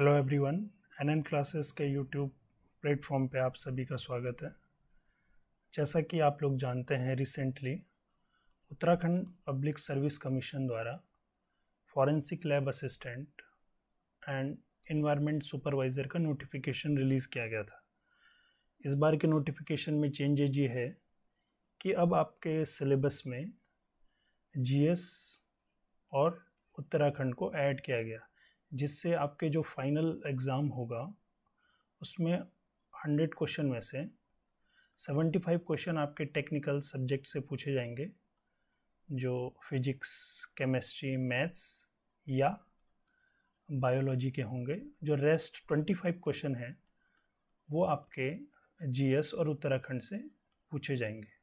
Hello everyone NN classes के YouTube platform पे आप सभी का स्वागत है जैसा कि आप लोग जानते हैं recently Uttarakhand public service commission द्वारा forensic lab assistant and environment supervisor का नोटिफिकेशन रिलीज़ किया गया था इस बार के नोटिफिकेशन में चेंजेज ये है कि अब आपके सिलेबस में जीएस और उत्तराखंड को ऐड किया गया जिससे आपके जो फाइनल एग्ज़ाम होगा उसमें हंड्रेड क्वेश्चन में से सेवेंटी फाइव क्वेश्चन आपके टेक्निकल सब्जेक्ट से पूछे जाएंगे जो फिजिक्स केमिस्ट्री मैथ्स या बायोलॉजी के होंगे जो रेस्ट ट्वेंटी फाइव क्वेश्चन हैं वो आपके जीएस और उत्तराखंड से पूछे जाएंगे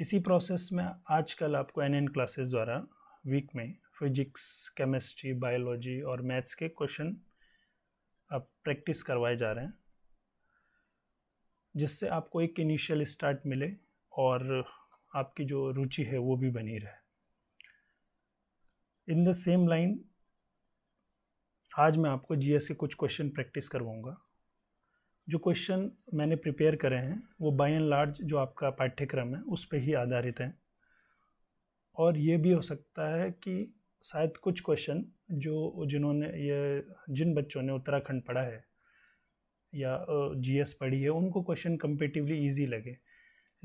इसी प्रोसेस में आजकल आपको एन एन क्लासेस द्वारा वीक में फिजिक्स केमिस्ट्री बायोलॉजी और मैथ्स के क्वेश्चन आप प्रैक्टिस करवाए जा रहे हैं जिससे आपको एक इनिशियल स्टार्ट मिले और आपकी जो रुचि है वो भी बनी रहे इन द सेम लाइन आज मैं आपको जीएस के कुछ क्वेश्चन प्रैक्टिस करवाऊंगा जो क्वेश्चन मैंने प्रिपेयर करे हैं वो बाई एंड लार्ज जो आपका पाठ्यक्रम है उस पर ही आधारित हैं और ये भी हो सकता है कि शायद कुछ क्वेश्चन जो जिन्होंने ये जिन बच्चों ने उत्तराखंड पढ़ा है या जीएस पढ़ी है उनको क्वेश्चन कंपेटिवली इजी लगे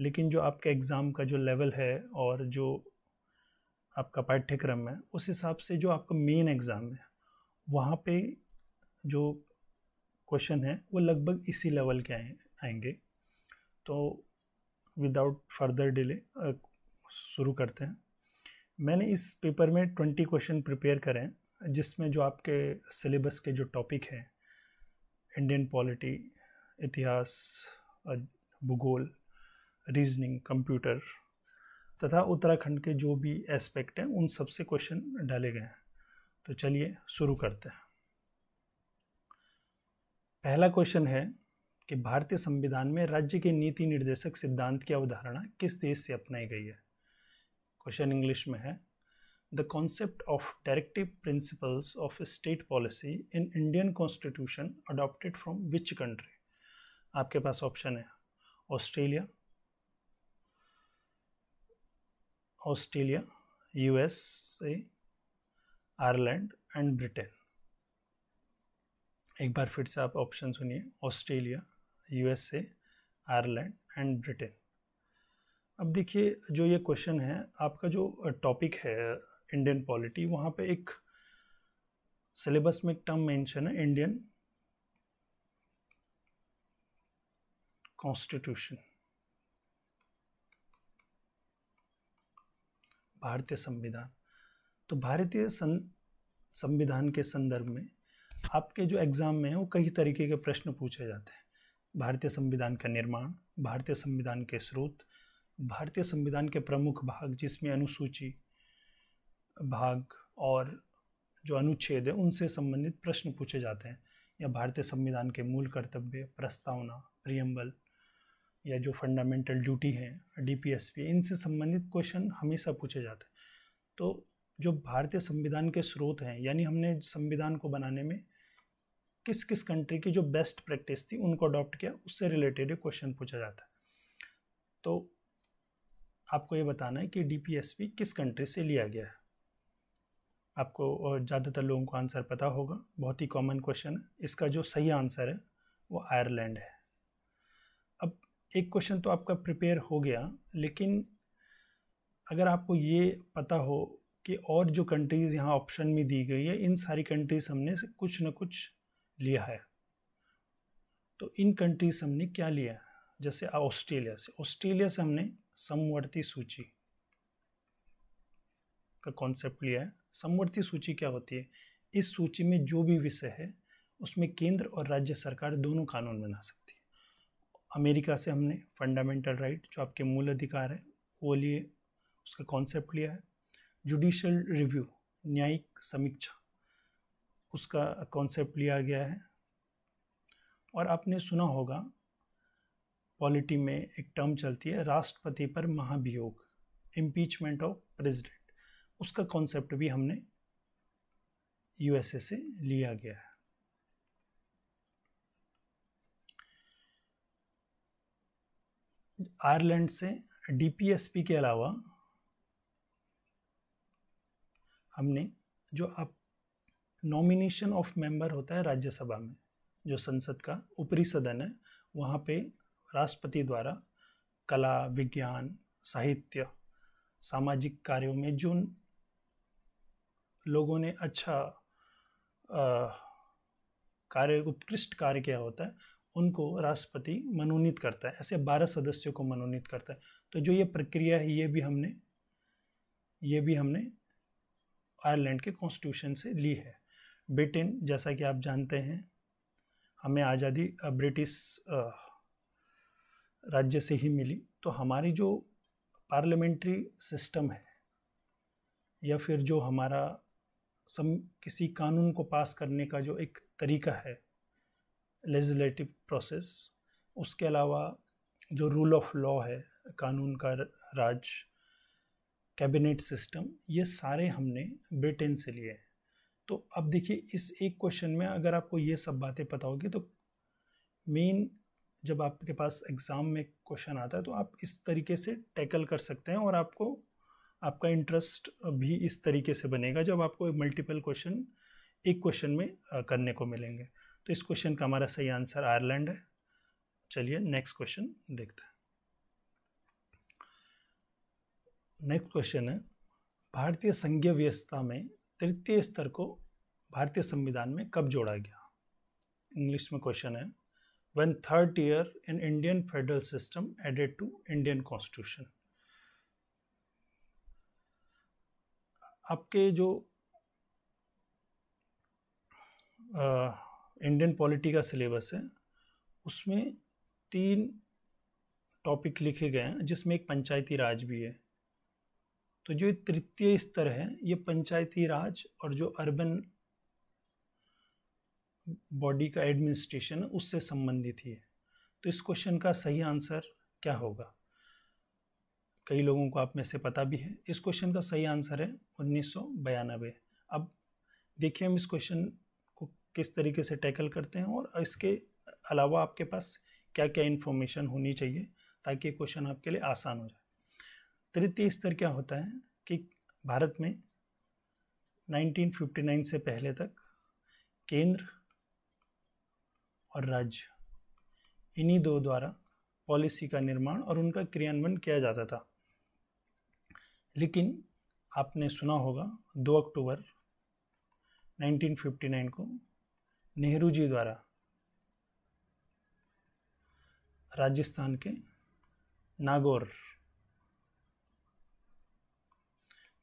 लेकिन जो आपके एग्ज़ाम का जो लेवल है और जो आपका पाठ्यक्रम है उस हिसाब से जो आपका मेन एग्ज़ाम है वहाँ पे जो क्वेश्चन है वो लगभग इसी लेवल के आए आएंगे तो विदाउट फर्दर डिले शुरू करते हैं मैंने इस पेपर में ट्वेंटी क्वेश्चन प्रिपेयर करें जिसमें जो आपके सिलेबस के जो टॉपिक हैं इंडियन पॉलिटी इतिहास भूगोल रीजनिंग कंप्यूटर तथा उत्तराखंड के जो भी एस्पेक्ट हैं उन सबसे क्वेश्चन डाले गए हैं तो चलिए शुरू करते हैं पहला क्वेश्चन है कि भारतीय संविधान में राज्य के नीति निर्देशक सिद्धांत की अवधारणा किस देश से अपनाई गई है क्वेश्चन इंग्लिश में है the concept of directive principles of state policy in Indian constitution adopted from which country आपके पास ऑप्शन है Australia Australia USA Ireland and Britain एक बार फिर से आप ऑप्शन सुनिए Australia USA Ireland and Britain अब देखिए जो ये क्वेश्चन है आपका जो टॉपिक है इंडियन पॉलिटी वहाँ पे एक सिलेबस में एक टर्म मेंशन है इंडियन कॉन्स्टिट्यूशन भारतीय संविधान तो भारतीय संविधान के संदर्भ में आपके जो एग्ज़ाम में है वो कई तरीके के प्रश्न पूछे जाते हैं भारतीय संविधान का निर्माण भारतीय संविधान के स्रोत भारतीय संविधान के प्रमुख भाग जिसमें अनुसूची भाग और जो अनुच्छेद है उनसे संबंधित प्रश्न पूछे जाते हैं या भारतीय संविधान के मूल कर्तव्य प्रस्तावना प्रियम्बल या जो फंडामेंटल ड्यूटी हैं डीपीएसपी इनसे संबंधित क्वेश्चन हमेशा पूछे जाते हैं तो जो भारतीय संविधान के स्रोत हैं यानी हमने संविधान को बनाने में किस किस कंट्री की जो बेस्ट प्रैक्टिस थी उनको अडॉप्ट किया उससे रिलेटेड क्वेश्चन पूछा जाता है तो आपको ये बताना है कि डी किस कंट्री से लिया गया है आपको ज़्यादातर लोगों को आंसर पता होगा बहुत ही कॉमन क्वेश्चन है इसका जो सही आंसर है वो आयरलैंड है अब एक क्वेश्चन तो आपका प्रिपेयर हो गया लेकिन अगर आपको ये पता हो कि और जो कंट्रीज़ यहाँ ऑप्शन में दी गई है इन सारी कंट्रीज़ हमने कुछ ना कुछ लिया है तो इन कंट्रीज़ हमने क्या लिया है जैसे ऑस्ट्रेलिया से ऑस्ट्रेलिया से हमने समवर्ती सूची का कॉन्सेप्ट लिया है समवर्ती सूची क्या होती है इस सूची में जो भी विषय है उसमें केंद्र और राज्य सरकार दोनों कानून बना सकती है अमेरिका से हमने फंडामेंटल राइट जो आपके मूल अधिकार है वो लिए उसका कॉन्सेप्ट लिया है जुडिशल रिव्यू न्यायिक समीक्षा उसका कॉन्सेप्ट लिया गया है और आपने सुना होगा पॉलिटी में एक टर्म चलती है राष्ट्रपति पर महाभियोग इम्पीचमेंट ऑफ प्रेसिडेंट उसका कॉन्सेप्ट भी हमने यूएसए से लिया गया है आयरलैंड से डीपीएसपी के अलावा हमने जो आप नॉमिनेशन ऑफ मेंबर होता है राज्यसभा में जो संसद का ऊपरी सदन है वहाँ पे राष्ट्रपति द्वारा कला विज्ञान साहित्य सामाजिक कार्यों में जो लोगों ने अच्छा कार्य उत्कृष्ट कार्य किया होता है उनको राष्ट्रपति मनोनीत करता है ऐसे बारह सदस्यों को मनोनीत करता है तो जो ये प्रक्रिया है ये भी हमने ये भी हमने आयरलैंड के कॉन्स्टिट्यूशन से ली है ब्रिटेन जैसा कि आप जानते हैं हमें आज़ादी ब्रिटिश राज्य से ही मिली तो हमारी जो पार्लियामेंट्री सिस्टम है या फिर जो हमारा सम किसी कानून को पास करने का जो एक तरीका है लेजिस्लेटिव प्रोसेस उसके अलावा जो रूल ऑफ लॉ है कानून का राज कैबिनेट सिस्टम ये सारे हमने ब्रिटेन से लिए हैं तो अब देखिए इस एक क्वेश्चन में अगर आपको ये सब बातें पता होगी तो मेन जब आपके पास एग्ज़ाम में क्वेश्चन आता है तो आप इस तरीके से टैकल कर सकते हैं और आपको आपका इंटरेस्ट भी इस तरीके से बनेगा जब आपको मल्टीपल क्वेश्चन एक क्वेश्चन में करने को मिलेंगे तो इस क्वेश्चन का हमारा सही आंसर आयरलैंड है चलिए नेक्स्ट क्वेश्चन देखते हैं नेक्स्ट क्वेश्चन है भारतीय संघीय व्यवस्था में तृतीय स्तर को भारतीय संविधान में कब जोड़ा गया इंग्लिश में क्वेश्चन है when third year in Indian federal system added to Indian constitution. आपके जो इंडियन पॉलिटी का सिलेबस है उसमें तीन टॉपिक लिखे गए हैं जिसमें एक पंचायती राज भी है तो जो तृतीय स्तर है ये पंचायती राज और जो अर्बन बॉडी का एडमिनिस्ट्रेशन है उससे संबंधित ही है तो इस क्वेश्चन का सही आंसर क्या होगा कई लोगों को आप में से पता भी है इस क्वेश्चन का सही आंसर है उन्नीस अब देखिए हम इस क्वेश्चन को किस तरीके से टैकल करते हैं और इसके अलावा आपके पास क्या क्या इन्फॉर्मेशन होनी चाहिए ताकि क्वेश्चन आपके लिए आसान हो जाए तृतीय स्तर क्या होता है कि भारत में 1959 से पहले तक केंद्र और राज्य इन्हीं दो द्वारा पॉलिसी का निर्माण और उनका क्रियान्वयन किया जाता था लेकिन आपने सुना होगा 2 अक्टूबर 1959 को नेहरू जी द्वारा राजस्थान के नागौर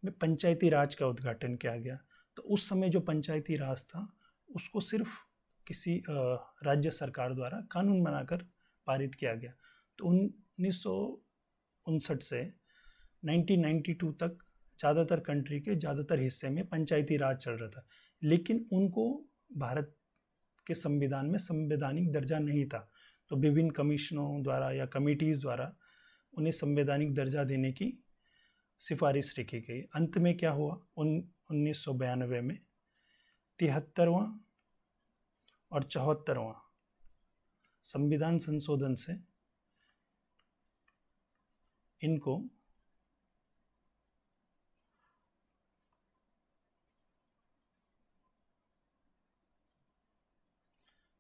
में पंचायती राज का उद्घाटन किया गया तो उस समय जो पंचायती राज था उसको सिर्फ किसी राज्य सरकार द्वारा कानून बनाकर पारित किया गया तो उन्नीस उनसठ से 1992 तक ज़्यादातर कंट्री के ज़्यादातर हिस्से में पंचायती राज चल रहा था लेकिन उनको भारत के संविधान में संवैधानिक दर्जा नहीं था तो विभिन्न कमीशनों द्वारा या कमिटीज़ द्वारा उन्हें संवैधानिक दर्जा देने की सिफारिश लिखी गई अंत में क्या हुआ उन उन्नीस में तिहत्तरवा और चौहत्तरवा संविधान संशोधन से इनको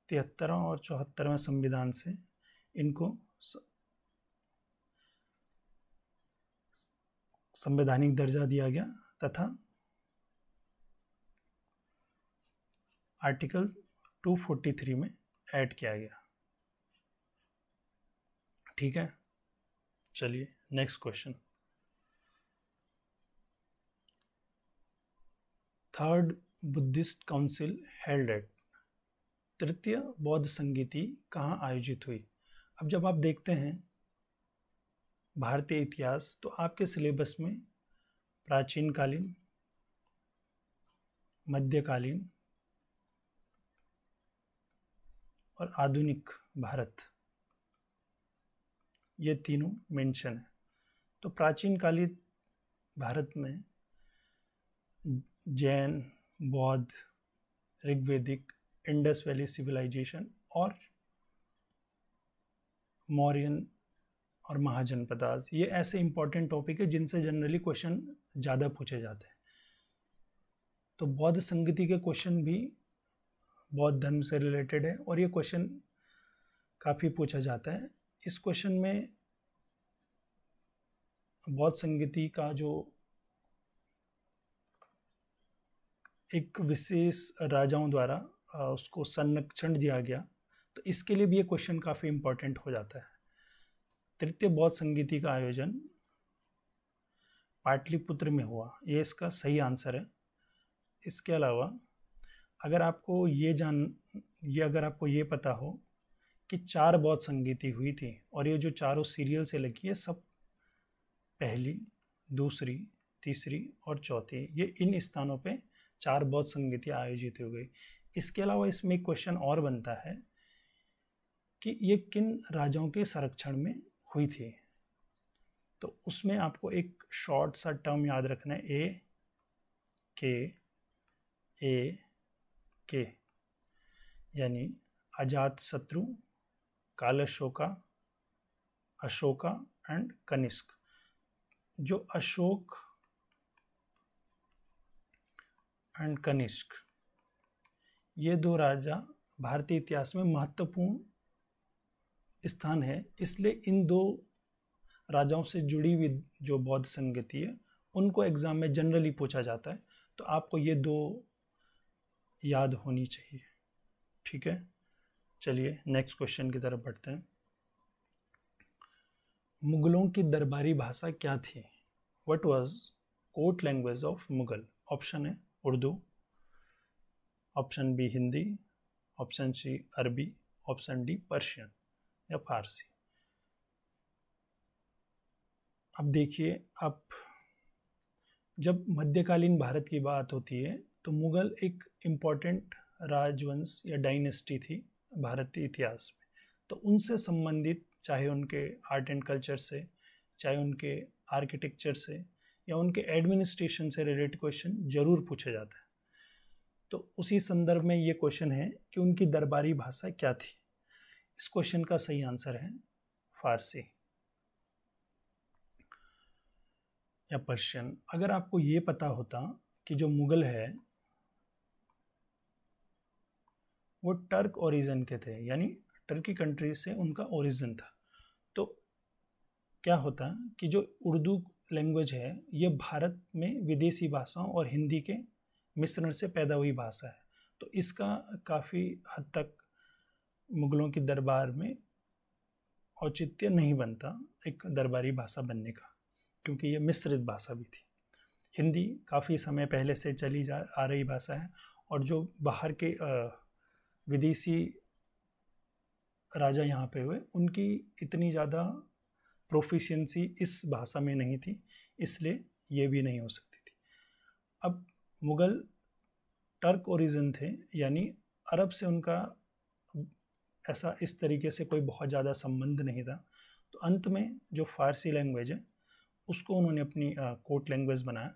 तिहत्तरवा और चौहत्तरवा संविधान से इनको संवैधानिक दर्जा दिया गया तथा आर्टिकल 243 में ऐड किया गया ठीक है चलिए next question third Buddhist council held at तृतीय बौद्ध संगीति कहाँ आयोजित हुई अब जब आप देखते हैं भारतीय इतिहास तो आपके सिलेबस में प्राचीनकालीन मध्यकालीन और आधुनिक भारत ये तीनों मेंशन है तो प्राचीन कालीन भारत में जैन बौद्ध ऋग्वेदिक इंडस वैली सिविलाइजेशन और मौर्यन और महाजनपदास ये ऐसे इंपॉर्टेंट टॉपिक है जिनसे जनरली क्वेश्चन ज़्यादा पूछे जाते हैं तो बौद्ध संगति के क्वेश्चन भी बौद्ध धर्म से रिलेटेड है और ये क्वेश्चन काफ़ी पूछा जाता है इस क्वेश्चन में बौद्ध संगीति का जो एक विशेष राजाओं द्वारा उसको संरक्षण दिया गया तो इसके लिए भी ये क्वेश्चन काफ़ी इम्पोर्टेंट हो जाता है तृतीय बौद्ध संगीति का आयोजन पाटलिपुत्र में हुआ ये इसका सही आंसर है इसके अलावा अगर आपको ये जान ये अगर आपको ये पता हो कि चार बौद्ध संगीति हुई थी और ये जो चारों सीरियल से लगी है सब पहली दूसरी तीसरी और चौथी ये इन स्थानों पे चार बौद्ध संगीतियाँ आयोजित हो गई इसके अलावा इसमें एक क्वेश्चन और बनता है कि ये किन राजाओं के संरक्षण में हुई थी तो उसमें आपको एक शॉर्ट सा टर्म याद रखना है ए के ए के यानी अजात शत्रु कालशोका अशोका एंड कनिष्क जो अशोक एंड कनिष्क ये दो राजा भारतीय इतिहास में महत्वपूर्ण स्थान है इसलिए इन दो राजाओं से जुड़ी हुई जो बौद्ध संगति है उनको एग्ज़ाम में जनरली पूछा जाता है तो आपको ये दो याद होनी चाहिए ठीक है चलिए नेक्स्ट क्वेश्चन की तरफ बढ़ते हैं मुगलों की दरबारी भाषा क्या थी what was court language of Mughal option है Urdu option B Hindi option C अरबी ऑप्शन डी पर्शियन या फारसी अब देखिए आप जब मध्यकालीन भारत की बात होती है तो मुग़ल एक इम्पॉर्टेंट राजवंश या डायनेस्टी थी भारतीय इतिहास में तो उनसे संबंधित चाहे उनके आर्ट एंड कल्चर से चाहे उनके आर्किटेक्चर से या उनके एडमिनिस्ट्रेशन से रिलेटेड क्वेश्चन ज़रूर पूछे जाते हैं तो उसी संदर्भ में ये क्वेश्चन है कि उनकी दरबारी भाषा क्या थी इस क्वेश्चन का सही आंसर है फारसी या पर्शियन अगर आपको ये पता होता कि जो मुग़ल है वो टर्क ओरिजिन के थे यानी टर्की कंट्री से उनका ओरिजिन था तो क्या होता कि जो उर्दू लैंग्वेज है ये भारत में विदेशी भाषाओं और हिंदी के मिश्रण से पैदा हुई भाषा है तो इसका काफ़ी हद तक मुग़लों के दरबार में औचित्य नहीं बनता एक दरबारी भाषा बनने का क्योंकि ये मिश्रित भाषा भी थी हिंदी काफ़ी समय पहले से चली जा आ रही भाषा है और जो बाहर के आ, विदेशी राजा यहाँ पे हुए उनकी इतनी ज़्यादा प्रोफिशिएंसी इस भाषा में नहीं थी इसलिए ये भी नहीं हो सकती थी अब मुग़ल टर्क ओरिजिन थे यानी अरब से उनका ऐसा इस तरीके से कोई बहुत ज़्यादा संबंध नहीं था तो अंत में जो फ़ारसी लैंग्वेज है उसको उन्होंने अपनी कोर्ट लैंग्वेज बनाया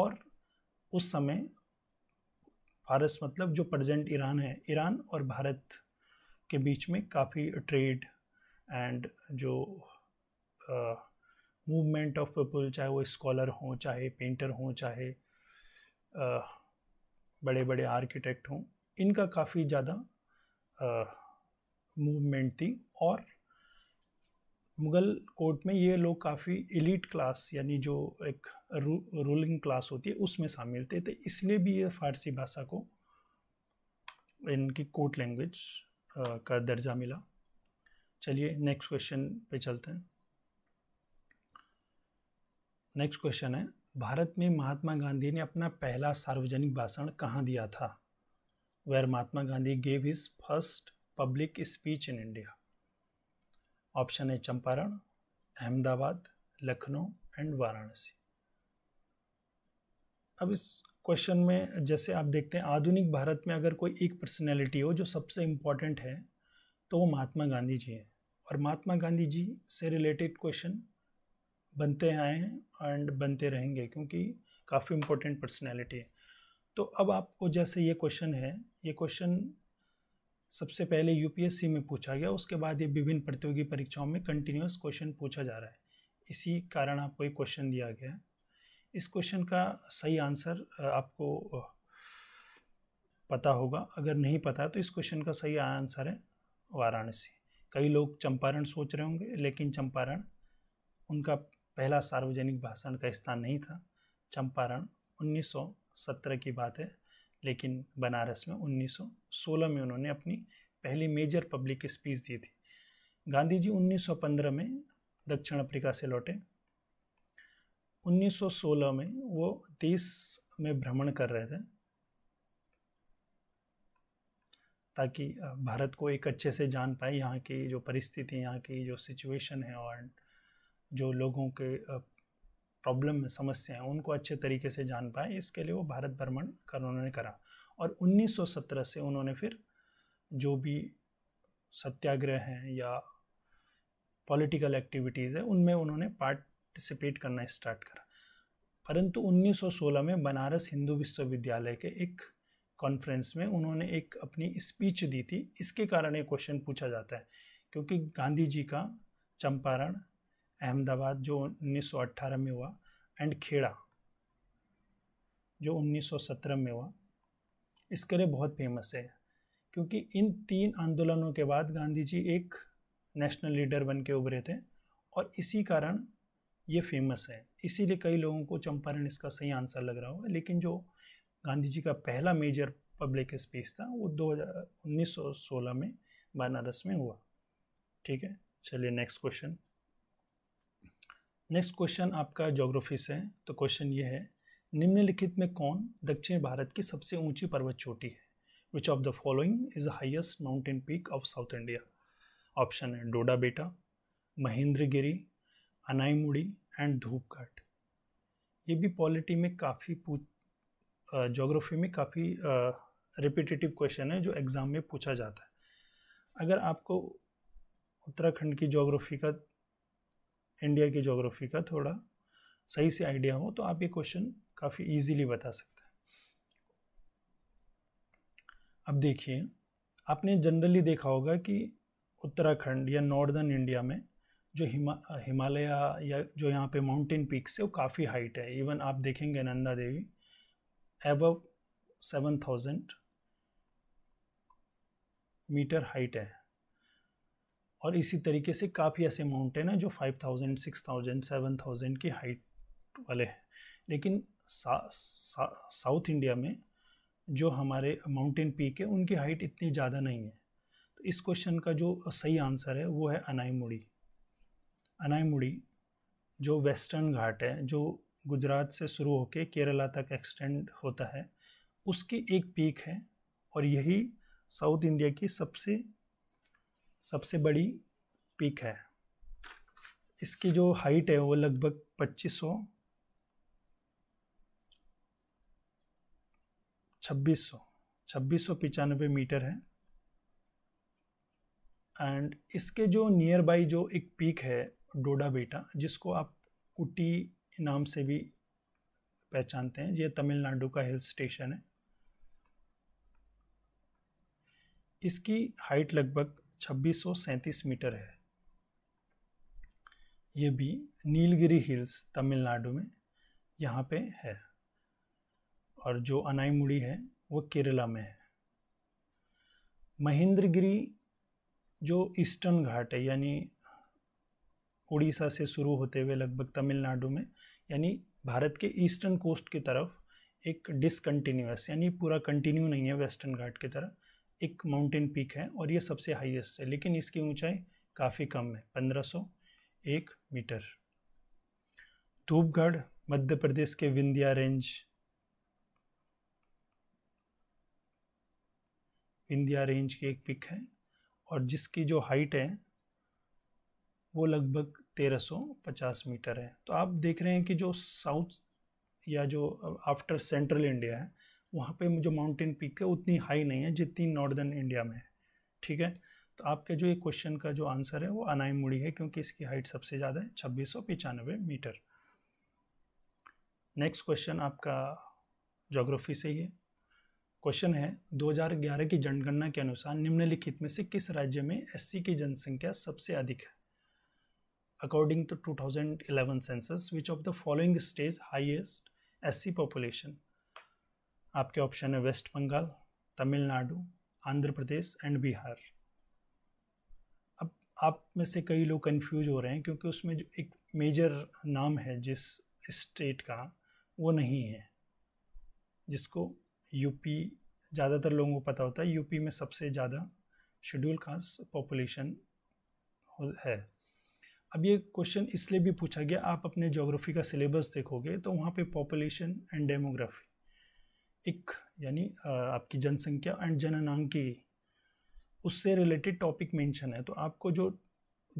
और उस समय फारस मतलब जो प्रजेंट ईरान है ईरान और भारत के बीच में काफ़ी ट्रेड एंड जो मूवमेंट ऑफ पीपल चाहे वो स्कॉलर हों चाहे पेंटर हों चाहे बड़े बड़े आर्किटेक्ट हों इनका काफ़ी ज़्यादा मूवमेंट थी और मुग़ल कोर्ट में ये लोग काफ़ी एलिट क्लास यानी जो एक रू, रूलिंग क्लास होती है उसमें शामिल थे तो इसलिए भी ये फ़ारसी भाषा को इनकी कोर्ट लैंग्वेज का दर्जा मिला चलिए नेक्स्ट क्वेश्चन पे चलते हैं नेक्स्ट क्वेश्चन है भारत में महात्मा गांधी ने अपना पहला सार्वजनिक भाषण कहाँ दिया था where Mahatma Gandhi gave his first public speech in India option है चंपारण अहमदाबाद लखनऊ एंड वाराणसी अब इस क्वेश्चन में जैसे आप देखते हैं आधुनिक भारत में अगर कोई एक पर्सनैलिटी हो जो सबसे इम्पॉर्टेंट है तो वो महात्मा गांधी जी हैं और महात्मा गांधी जी से रिलेटेड क्वेश्चन बनते आए हैं एंड बनते रहेंगे क्योंकि काफ़ी इम्पोर्टेंट पर्सनैलिटी है तो अब आपको जैसे ये क्वेश्चन है ये क्वेश्चन सबसे पहले यूपीएससी में पूछा गया उसके बाद ये विभिन्न प्रतियोगी परीक्षाओं में कंटिन्यूस क्वेश्चन पूछा जा रहा है इसी कारण आपको ये क्वेश्चन दिया गया है इस क्वेश्चन का सही आंसर आपको पता होगा अगर नहीं पता तो इस क्वेश्चन का सही आंसर है वाराणसी कई लोग चंपारण सोच रहे होंगे लेकिन चंपारण उनका पहला सार्वजनिक भाषण का स्थान नहीं था चंपारण 1917 की बात है लेकिन बनारस में 1916 में उन्होंने अपनी पहली मेजर पब्लिक स्पीच दी थी गांधी जी 1915 में दक्षिण अफ्रीका से लौटे 1916 में वो देश में भ्रमण कर रहे थे ताकि भारत को एक अच्छे से जान पाए यहाँ की जो परिस्थिति यहाँ की जो सिचुएशन है और जो लोगों के प्रॉब्लम है समस्या है उनको अच्छे तरीके से जान पाए इसके लिए वो भारत भ्रमण कर उन्होंने करा और 1917 से उन्होंने फिर जो भी सत्याग्रह हैं या पॉलिटिकल एक्टिविटीज़ है उनमें उन्होंने पार्टिसिपेट करना स्टार्ट करा परंतु 1916 में बनारस हिंदू विश्वविद्यालय के एक कॉन्फ्रेंस में उन्होंने एक अपनी स्पीच दी थी इसके कारण ये क्वेश्चन पूछा जाता है क्योंकि गांधी जी का चंपारण अहमदाबाद जो 1918 में हुआ एंड खेड़ा जो 1917 में हुआ इसके लिए बहुत फेमस है क्योंकि इन तीन आंदोलनों के बाद गांधी जी एक नेशनल लीडर बन के उभरे थे और इसी कारण ये फेमस है इसीलिए कई लोगों को चंपारण इसका सही आंसर लग रहा होगा लेकिन जो गांधी जी का पहला मेजर पब्लिक स्पीच था वो दो हज़ार उन्नीस सौ सोलह में बनारस में हुआ ठीक है चलिए नेक्स्ट क्वेश्चन नेक्स्ट क्वेश्चन आपका ज्योग्राफी से है तो क्वेश्चन ये है निम्नलिखित में कौन दक्षिण भारत की सबसे ऊंची पर्वत चोटी है which of the following is highest mountain peak of south India option है डोडा बेटा महेंद्रगिरी अनाईमुड़ी एंड धूपघाट ये भी पॉलिटी में काफ़ी पूछ जोग्राफी में काफ़ी रिपीटेटिव क्वेश्चन है जो एग्ज़ाम में पूछा जाता है अगर आपको उत्तराखंड की जोग्राफी का इंडिया की जोग्राफी का थोड़ा सही से आइडिया हो तो आप ये क्वेश्चन काफ़ी इजीली बता सकते हैं अब देखिए आपने जनरली देखा होगा कि उत्तराखंड या नॉर्दर्न इंडिया में जो हिमा हिमालय या जो यहाँ पे माउंटेन पीक्स है वो काफ़ी हाइट है इवन आप देखेंगे Nanda Devi above seven thousand metre height है और इसी तरीके से काफ़ी ऐसे माउंटेन हैं जो 5000, 6000, 7000 की हाइट वाले हैं लेकिन साउथ सा, सा, इंडिया में जो हमारे माउंटेन पीक है उनकी हाइट इतनी ज़्यादा नहीं है तो इस क्वेश्चन का जो सही आंसर है वो है अनाईमुड़ी अनाईमुड़ी जो वेस्टर्न घाट है जो गुजरात से शुरू होकर केरला तक एक्सटेंड होता है उसकी एक पीक है और यही साउथ इंडिया की सबसे सबसे बड़ी पीक है इसकी जो हाइट है वो लगभग 2500 सौ छब्बीस सौ पिचानवे मीटर है एंड इसके जो नियर बाई जो एक पीक है डोडा बेटा जिसको आप उटी नाम से भी पहचानते हैं ये तमिलनाडु का हिल स्टेशन है इसकी हाइट लगभग 2637 मीटर है ये भी नीलगिरी हिल्स तमिलनाडु में यहाँ पे है और जो अनाईमुड़ी है वो केरला में है महेंद्रगिरी जो ईस्टर्न घाट है यानी उड़ीसा से शुरू होते हुए लगभग तमिलनाडु में यानी भारत के ईस्टर्न कोस्ट की तरफ एक डिसकन्टीन्यूस यानी पूरा कंटिन्यू नहीं है वेस्टर्न घाट की तरफ एक माउंटेन पीक है और ये सबसे हाईएस्ट है लेकिन इसकी ऊंचाई काफ़ी कम है पंद्रह सौ एक मीटर धूपगढ़ मध्य प्रदेश के विंध्या रेंज विंध्या रेंज की एक पिक है और जिसकी जो हाइट है वो लगभग 1350 मीटर है तो आप देख रहे हैं कि जो साउथ या जो आफ्टर सेंट्रल इंडिया है वहाँ पे जो माउंटेन पीक है उतनी हाई नहीं है जितनी नॉर्दर्न इंडिया में है ठीक है तो आपके जो ये क्वेश्चन का जो आंसर है वो मुड़ी है क्योंकि इसकी हाइट सबसे ज़्यादा है छब्बीस सौ पचानवे मीटर नेक्स्ट क्वेश्चन आपका जोग्राफी से ही है क्वेश्चन है 2011 की जनगणना के अनुसार निम्नलिखित में से किस राज्य में एससी की जनसंख्या सबसे अधिक है according to 2011 census which of the following states highest SC population आपके ऑप्शन है वेस्ट बंगाल तमिलनाडु आंध्र प्रदेश एंड बिहार अब आप में से कई लोग कंफ्यूज हो रहे हैं क्योंकि उसमें जो एक मेजर नाम है जिस स्टेट का वो नहीं है जिसको यूपी ज़्यादातर लोगों को पता होता है यूपी में सबसे ज़्यादा शेड्यूल कास्ट पॉपुलेशन है अब ये क्वेश्चन इसलिए भी पूछा गया आप अपने जोग्राफी का सिलेबस देखोगे तो वहाँ पे पॉपुलेशन एंड डेमोग्राफी एक यानी आपकी जनसंख्या एंड जननांकी उससे रिलेटेड टॉपिक मेंशन है तो आपको जो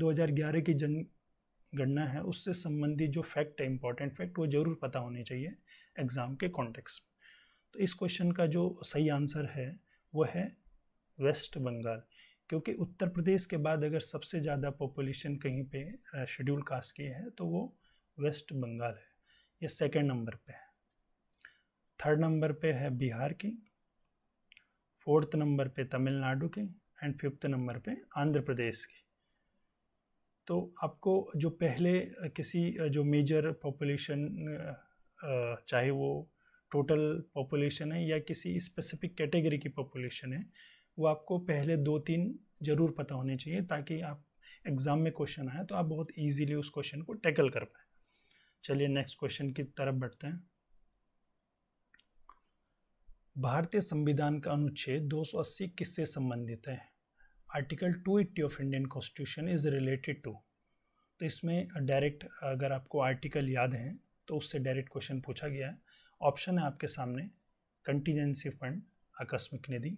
2011 की जनगणना है उससे संबंधित जो फैक्ट है इंपॉर्टेंट फैक्ट वो ज़रूर पता होने चाहिए एग्ज़ाम के कॉन्टेक्स्ट तो इस क्वेश्चन का जो सही आंसर है वो है वेस्ट बंगाल क्योंकि उत्तर प्रदेश के बाद अगर सबसे ज़्यादा पॉपुलेशन कहीं पे शेड्यूल कास्ट की है तो वो वेस्ट बंगाल है ये सेकेंड नंबर पे है थर्ड नंबर पे है बिहार की फोर्थ नंबर पे तमिलनाडु की एंड फिफ्थ नंबर पे आंध्र प्रदेश की तो आपको जो पहले किसी जो मेजर पॉपुलेशन चाहे वो टोटल पॉपुलेशन है या किसी स्पेसिफिक कैटेगरी की पॉपुलेशन है वो आपको पहले दो तीन ज़रूर पता होने चाहिए ताकि आप एग्ज़ाम में क्वेश्चन आए तो आप बहुत इजीली उस क्वेश्चन को टैकल कर पाए चलिए नेक्स्ट क्वेश्चन की तरफ बढ़ते हैं भारतीय संविधान का अनुच्छेद 280 किससे संबंधित है article 280 of Indian constitution is related to तो इसमें डायरेक्ट अगर आपको आर्टिकल याद है तो उससे डायरेक्ट क्वेश्चन पूछा गया है ऑप्शन है आपके सामने कंटीजेंसी फंड आकस्मिक निधि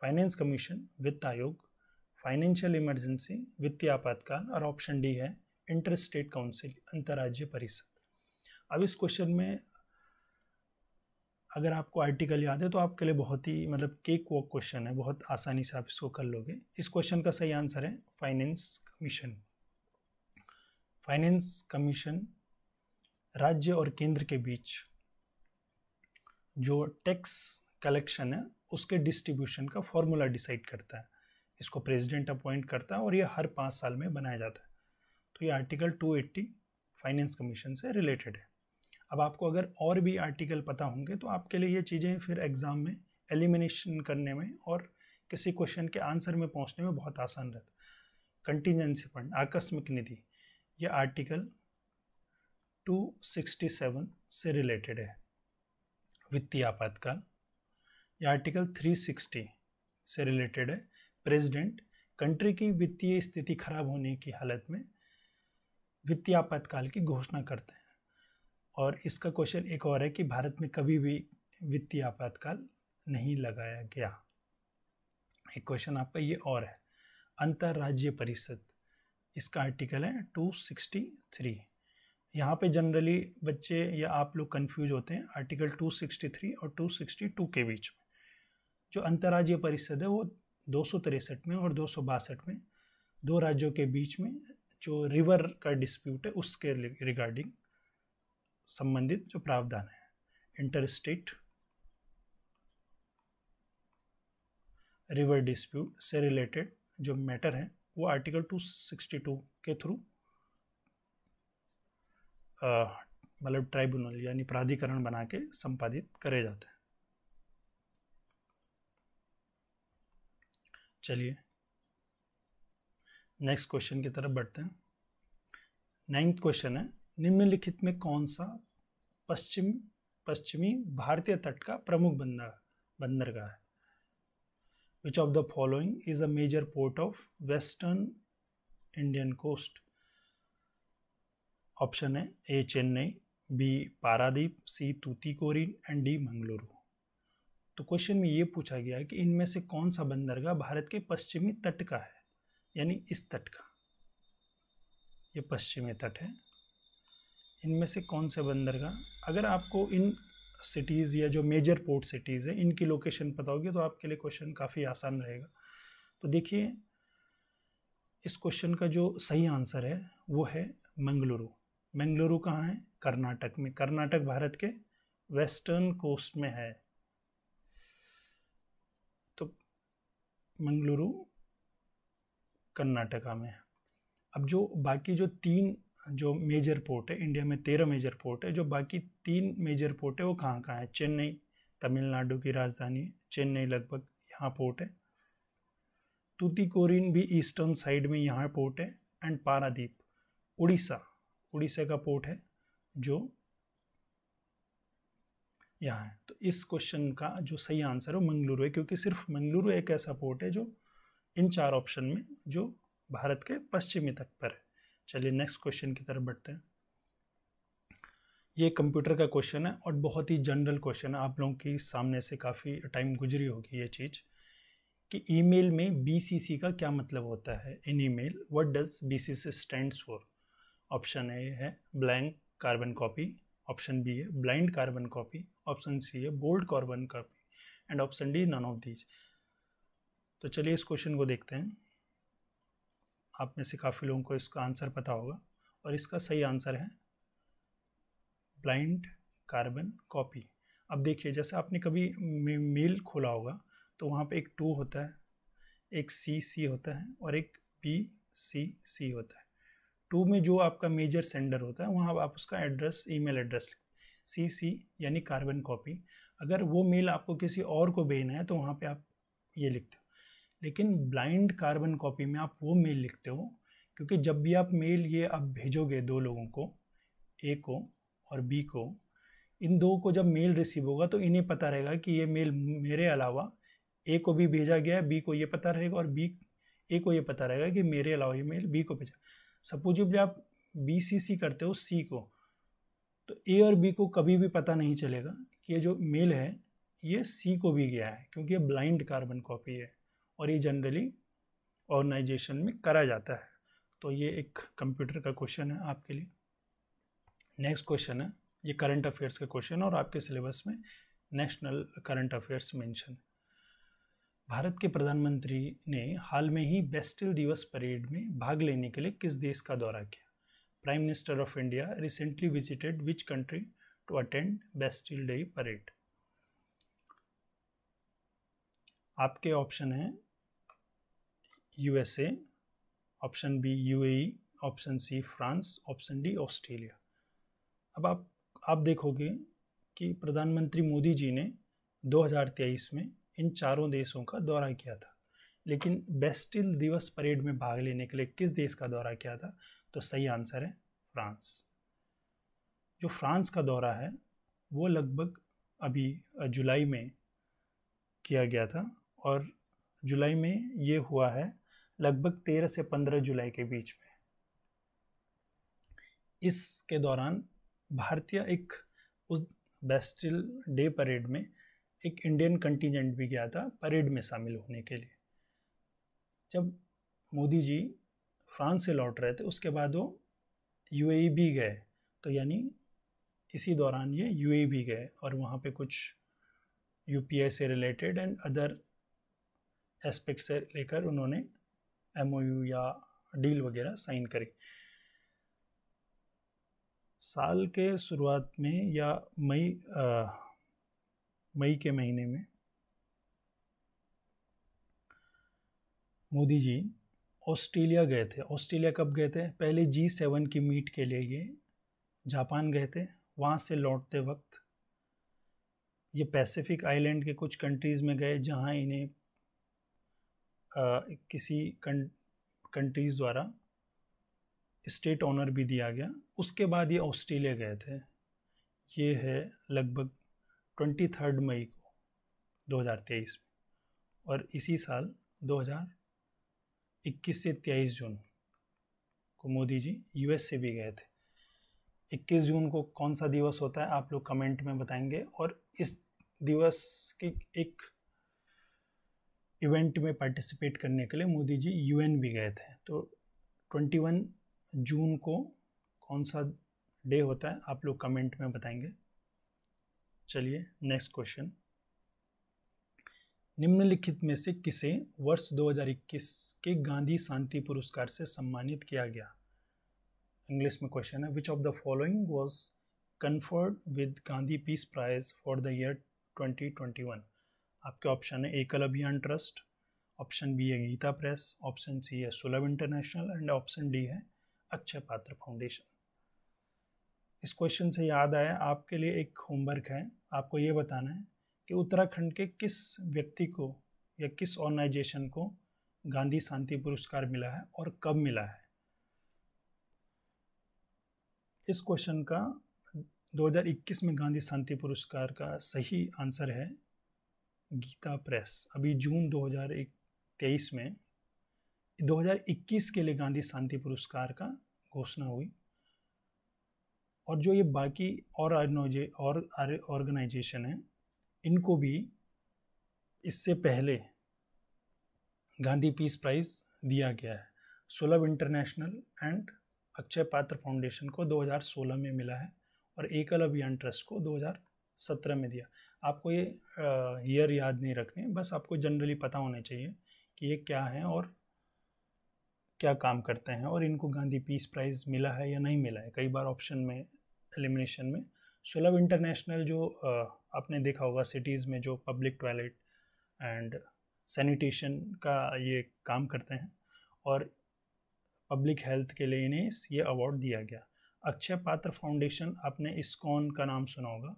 फाइनेंस कमीशन वित्त आयोग फाइनेंशियल इमरजेंसी वित्तीय आपातकाल और ऑप्शन डी है इंटर स्टेट काउंसिल अंतर्राज्यीय परिषद अब इस क्वेश्चन में अगर आपको आर्टिकल याद है तो आपके लिए बहुत ही मतलब केक वॉक क्वेश्चन है बहुत आसानी से आप इसको कर लोगे इस क्वेश्चन का सही आंसर है फाइनेंस कमीशन फाइनेंस कमीशन राज्य और केंद्र के बीच जो टैक्स कलेक्शन है उसके डिस्ट्रीब्यूशन का फॉर्मूला डिसाइड करता है इसको प्रेसिडेंट अपॉइंट करता है और ये हर पाँच साल में बनाया जाता है तो ये आर्टिकल 280 फाइनेंस कमीशन से रिलेटेड है अब आपको अगर और भी आर्टिकल पता होंगे तो आपके लिए ये चीज़ें फिर एग्ज़ाम में एलिमिनेशन करने में और किसी क्वेश्चन के आंसर में पहुंचने में बहुत आसान रहता कंटीजेंसी फंड आकस्मिक निधि ये आर्टिकल 267 से रिलेटेड है वित्तीय आपातकाल यह आर्टिकल 360 से रिलेटेड है प्रेसिडेंट कंट्री की वित्तीय स्थिति खराब होने की हालत में वित्तीय आपातकाल की घोषणा करते हैं और इसका क्वेश्चन एक और है कि भारत में कभी भी वित्तीय आपातकाल नहीं लगाया गया एक क्वेश्चन आपका ये और है अंतर्राज्य परिषद इसका आर्टिकल है 263 यहाँ पर जनरली बच्चे या आप लोग कंफ्यूज होते हैं आर्टिकल 263 और 262 के बीच में जो अंतर्राज्य परिषद है वो दो में और दो में दो राज्यों के बीच में जो रिवर का डिस्प्यूट है उसके रिगार्डिंग संबंधित जो प्रावधान है इंटर स्टेट रिवर डिस्प्यूट से रिलेटेड जो मैटर है वो आर्टिकल 262 के थ्रू मतलब ट्राइब्यूनल यानी प्राधिकरण बना के संपादित करे जाते हैं चलिए नेक्स्ट क्वेश्चन की तरफ बढ़ते हैं नाइन्थ क्वेश्चन है निम्नलिखित में कौन सा पश्चिम पश्चिमी भारतीय तट का प्रमुख बंदर बंदरगाह है which of the following is a major port of western Indian coast option है A Chennai B Paradip C Tuticorin and D Mangaluru तो क्वेश्चन में ये पूछा गया है कि इनमें से कौन सा बंदरगाह भारत के पश्चिमी तट का है यानी इस तट का ये पश्चिमी तट है इनमें से कौन से बंदरगाह अगर आपको इन सिटीज़ या जो मेजर पोर्ट सिटीज़ हैं इनकी लोकेशन पता होगी तो आपके लिए क्वेश्चन काफ़ी आसान रहेगा तो देखिए इस क्वेश्चन का जो सही आंसर है वो है मंगलुरु मंगलुरु कहाँ है कर्नाटक में कर्नाटक भारत के वेस्टर्न कोस्ट में है तो मंगलुरु कर्नाटका में है अब जो बाकी जो तीन जो मेजर पोर्ट है इंडिया में तेरह मेजर पोर्ट है जो बाकी तीन मेजर पोर्ट है वो कहाँ कहाँ है चेन्नई तमिलनाडु की राजधानी चेन्नई लगभग यहाँ पोर्ट है तूतीकोरिन भी ईस्टर्न साइड में यहाँ पोर्ट है एंड पारादीप उड़ीसा उड़ीसा का पोर्ट है जो यहाँ है तो इस क्वेश्चन का जो सही आंसर है मंगलुरु है क्योंकि सिर्फ मंगलुरु एक ऐसा पोर्ट है जो इन चार ऑप्शन में जो भारत के पश्चिमी तट पर है चलिए नेक्स्ट क्वेश्चन की तरफ बढ़ते हैं ये कंप्यूटर का क्वेश्चन है और बहुत ही जनरल क्वेश्चन है आप लोगों की सामने से काफ़ी टाइम गुजरी होगी ये चीज़ कि ईमेल में बीसीसी का क्या मतलब होता है in email what does BCC stands for option A है blank carbon copy option B है blind carbon copy option C है bold carbon copy and option D none of these तो चलिए इस क्वेश्चन को देखते हैं आप में से काफ़ी लोगों को इसका आंसर पता होगा और इसका सही आंसर है ब्लाइंड कार्बन कॉपी अब देखिए जैसे आपने कभी मेल खोला होगा तो वहाँ पे एक टू होता है एक सी सी होता है और एक बी सी सी होता है टू में जो आपका मेजर सेंडर होता है वहाँ आप उसका एड्रेस ईमेल एड्रेस सी सी यानी कार्बन कॉपी अगर वो मेल आपको किसी और को भेजना है तो वहाँ पे आप ये लिखते हो लेकिन ब्लाइंड कार्बन कॉपी में आप वो मेल लिखते हो क्योंकि जब भी आप मेल ये आप भेजोगे दो लोगों को ए को और बी को इन दो को जब मेल रिसीव होगा तो इन्हें पता रहेगा कि ये मेल मेरे अलावा ए को भी भेजा गया है बी को ये पता रहेगा और बी ए को ये पता रहेगा कि मेरे अलावा ये मेल बी को भेजा सपोज जब आप बी सी सी करते हो सी को तो ए और बी को कभी भी पता नहीं चलेगा कि ये जो मेल है ये सी को भी गया है क्योंकि ये ब्लाइंड कार्बन कॉपी है और ये जनरली ऑर्गेनाइजेशन में करा जाता है तो ये एक कंप्यूटर का क्वेश्चन है आपके लिए नेक्स्ट क्वेश्चन है ये करंट अफेयर्स का क्वेश्चन और आपके सिलेबस में national current affairs mention Bharat के प्रधानमंत्री ने हाल में ही बेस्टिल दिवस परेड में भाग लेने के लिए किस देश का दौरा किया prime minister of India recently visited which country to attend Bastille Day parade आपके ऑप्शन हैं USA option B UAE option C France option D Australia अब आप आप देखोगे कि प्रधानमंत्री मोदी जी ने 2023 में इन चारों देशों का दौरा किया था लेकिन बेस्टिल दिवस परेड में भाग लेने के लिए किस देश का दौरा किया था तो सही आंसर है फ्रांस जो फ्रांस का दौरा है वो लगभग अभी जुलाई में किया गया था और जुलाई में ये हुआ है लगभग 13 से 15 जुलाई के बीच में इसके दौरान भारतीय एक उस बेस्टिल डे परेड में एक इंडियन कंटिजेंट भी गया था परेड में शामिल होने के लिए जब मोदी जी फ्रांस से लौट रहे थे उसके बाद वो यूएई भी गए तो यानी इसी दौरान ये यूएई भी गए और वहाँ पे कुछ यूपीआई से रिलेटेड एंड अदर एस्पेक्ट से लेकर उन्होंने एम या डील वगैरह साइन करें साल के शुरुआत में या मई मई के महीने में मोदी जी ऑस्ट्रेलिया गए थे ऑस्ट्रेलिया कब गए थे पहले जी सेवन की मीट के लिए ये जापान गए थे वहाँ से लौटते वक्त ये पैसिफिक आइलैंड के कुछ कंट्रीज़ में गए जहाँ इन्हें किसी कंट्रीज़ द्वारा स्टेट ऑनर भी दिया गया उसके बाद ये ऑस्ट्रेलिया गए थे ये है लगभग ट्वेंटी थर्ड मई को 2023 में और इसी साल 2021 से 23 जून को मोदी जी यूएस से भी गए थे 21 जून को कौन सा दिवस होता है आप लोग कमेंट में बताएंगे और इस दिवस की एक इवेंट में पार्टिसिपेट करने के लिए मोदी जी यूएन भी गए थे तो 21 जून को कौन सा डे होता है आप लोग कमेंट में बताएंगे चलिए नेक्स्ट क्वेश्चन निम्नलिखित में से किसे वर्ष 2021 के गांधी शांति पुरस्कार से सम्मानित किया गया इंग्लिश में क्वेश्चन है which of the following was conferred with Gandhi peace prize for the year 2021 आपके ऑप्शन है Ekal Abhiyan trust option B है गीता प्रेस ऑप्शन सी है सुलभ इंटरनेशनल एंड ऑप्शन डी है अक्षय पात्र फाउंडेशन इस क्वेश्चन से याद आया आपके लिए एक होमवर्क है आपको ये बताना है कि उत्तराखंड के किस व्यक्ति को या किस ऑर्गेनाइजेशन को गांधी शांति पुरस्कार मिला है और कब मिला है इस क्वेश्चन का 2021 में गांधी शांति पुरस्कार का सही आंसर है गीता प्रेस अभी जून 2023 में 2021 के लिए गांधी शांति पुरस्कार का घोषणा हुई और जो ये बाकी और और ऑर्गेनाइजेशन है इनको भी इससे पहले गांधी पीस प्राइज़ दिया गया है सुलभ इंटरनेशनल एंड अक्षय पात्र फाउंडेशन को 2016 में मिला है और एकल अभियान ट्रस्ट को 2017 में दिया आपको ये ईयर याद नहीं रखने बस आपको जनरली पता होना चाहिए कि ये क्या है और क्या काम करते हैं और इनको गांधी पीस प्राइज़ मिला है या नहीं मिला है कई बार ऑप्शन में एलिमिनेशन में सुलभ इंटरनेशनल जो आपने देखा होगा सिटीज़ में जो पब्लिक टॉयलेट एंड सैनिटेशन का ये काम करते हैं और पब्लिक हेल्थ के लिए इन्हें ये अवार्ड दिया गया अक्षय पात्र फाउंडेशन आपने इस्कॉन का नाम सुना होगा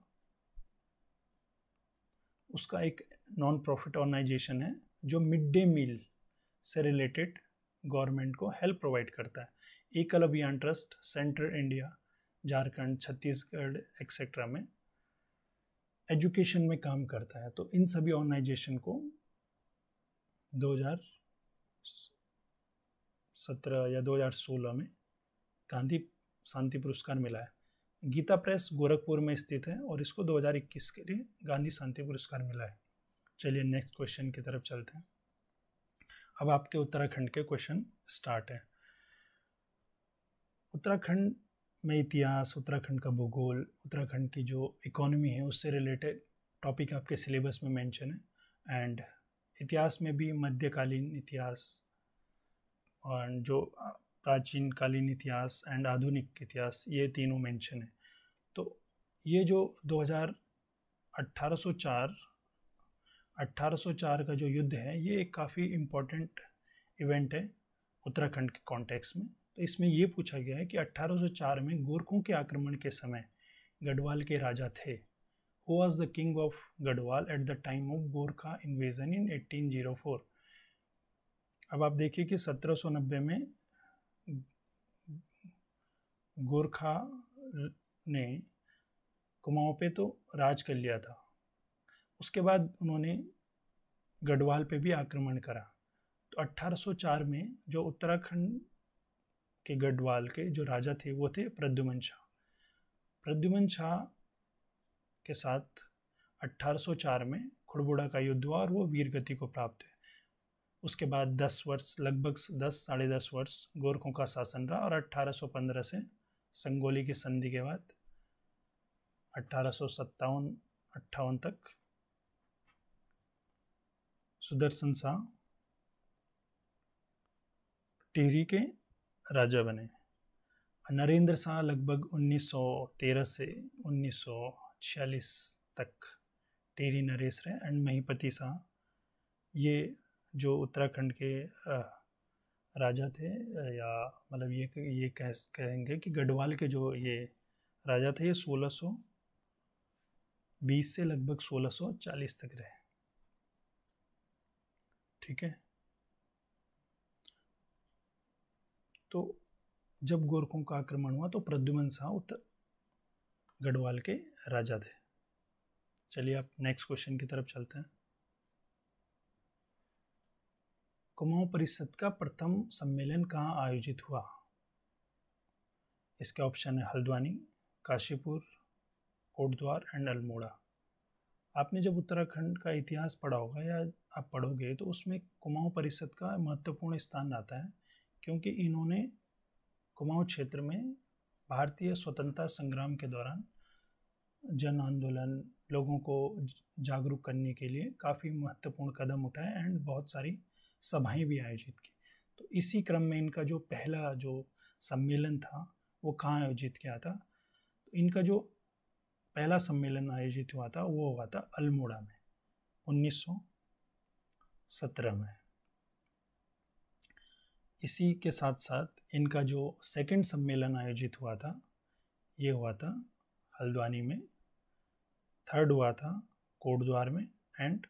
उसका एक नॉन प्रॉफिट ऑर्गेनाइजेशन है जो मिड डे मील से रिलेटेड गवर्नमेंट को हेल्प प्रोवाइड करता है Ekal Abhiyan trust central India Jharkhand Chhattisgarh etcetera में एजुकेशन में काम करता है तो इन सभी ऑर्गेनाइजेशन को 2017 या 2016 में गांधी शांति पुरस्कार मिला है गीता प्रेस गोरखपुर में स्थित है और इसको 2021 के लिए गांधी शांति पुरस्कार मिला है चलिए नेक्स्ट क्वेश्चन की तरफ चलते हैं अब आपके उत्तराखंड के क्वेश्चन स्टार्ट है उत्तराखंड में इतिहास उत्तराखंड का भूगोल उत्तराखंड की जो इकोनॉमी है उससे रिलेटेड टॉपिक आपके सिलेबस में मेंशन है एंड इतिहास में भी मध्यकालीन इतिहास और जो प्राचीन कालीन इतिहास एंड आधुनिक इतिहास ये तीनों मेंशन है तो ये जो 2000 1804 1804 का जो युद्ध है ये एक काफ़ी इम्पोर्टेंट इवेंट है उत्तराखंड के कॉन्टेक्स में तो इसमें ये पूछा गया है कि 1804 में गोरखों के आक्रमण के समय गढ़वाल के राजा थे who was the king of Garhwal at the time of Gorkha invasion in 1804 अब आप देखिए कि 1790 में गोरखा ने कुमाऊँ पे तो राज कर लिया था उसके बाद उन्होंने गढ़वाल पे भी आक्रमण करा तो 1804 में जो उत्तराखंड के गढ़वाल के जो राजा थे वो थे प्रद्युमन शाह प्रद्युमन शाह के साथ 1804 में खुड़बुड़ा का युद्ध हुआ और वो वीर गति को प्राप्त है उसके बाद 10 वर्ष लगभग 10 साढ़े दस वर्ष गोरखों का शासन रहा और 1815 से संगोली की संधि के बाद अट्ठारह सौ सत्तावन अट्ठावन तक सुदर्शन शाह टिहरी के राजा बने नरेंद्र शाह लगभग 1913 से 1946 तक टिहरी नरेश रहे एंड महीपति शाह ये जो उत्तराखंड के राजा थे या मतलब ये ये कह कहेंगे कि गढ़वाल के जो ये राजा थे ये सोलह सौ बीस से लगभग सोलह सौ चालीस तक रहे ठीक है तो जब गोरखों का आक्रमण हुआ तो प्रद्युमन शाह उत्तर गढ़वाल के राजा थे चलिए आप नेक्स्ट क्वेश्चन की तरफ चलते हैं कुमाऊं परिषद का प्रथम सम्मेलन कहाँ आयोजित हुआ इसके ऑप्शन है हल्द्वानी काशीपुर कोटद्वार एंड अल्मोड़ा आपने जब उत्तराखंड का इतिहास पढ़ा होगा या आप पढ़ोगे तो उसमें कुमाऊं परिषद का महत्वपूर्ण स्थान आता है क्योंकि इन्होंने कुमाऊँ क्षेत्र में भारतीय स्वतंत्रता संग्राम के दौरान जन आंदोलन लोगों को जागरूक करने के लिए काफ़ी महत्वपूर्ण कदम उठाए एंड बहुत सारी सभाएं भी आयोजित की तो इसी क्रम में इनका जो पहला जो सम्मेलन था वो कहाँ आयोजित किया था तो इनका जो पहला सम्मेलन आयोजित हुआ था वो हुआ था अल्मोड़ा में 1917 में इसी के साथ साथ इनका जो सेकंड सम्मेलन आयोजित हुआ था ये हुआ था हल्द्वानी में थर्ड हुआ था कोटद्वार में एंड